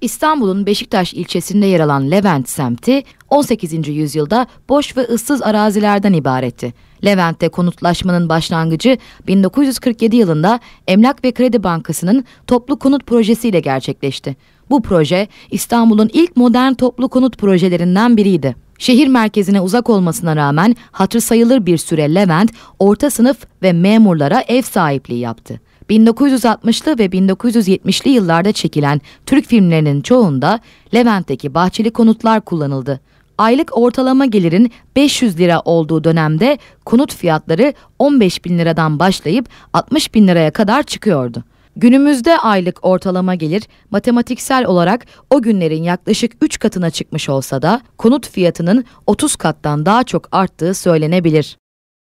İstanbul'un Beşiktaş ilçesinde yer alan Levent semti 18. yüzyılda boş ve ıssız arazilerden ibaretti. Levent'te konutlaşmanın başlangıcı 1947 yılında Emlak ve Kredi Bankası'nın toplu konut projesiyle gerçekleşti. Bu proje İstanbul'un ilk modern toplu konut projelerinden biriydi. Şehir merkezine uzak olmasına rağmen hatır sayılır bir süre Levent, orta sınıf ve memurlara ev sahipliği yaptı. 1960'lı ve 1970'li yıllarda çekilen Türk filmlerinin çoğunda Levent'teki bahçeli konutlar kullanıldı. Aylık ortalama gelirin 500 lira olduğu dönemde konut fiyatları 15 bin liradan başlayıp 60 bin liraya kadar çıkıyordu. Günümüzde aylık ortalama gelir matematiksel olarak o günlerin yaklaşık 3 katına çıkmış olsa da konut fiyatının 30 kattan daha çok arttığı söylenebilir.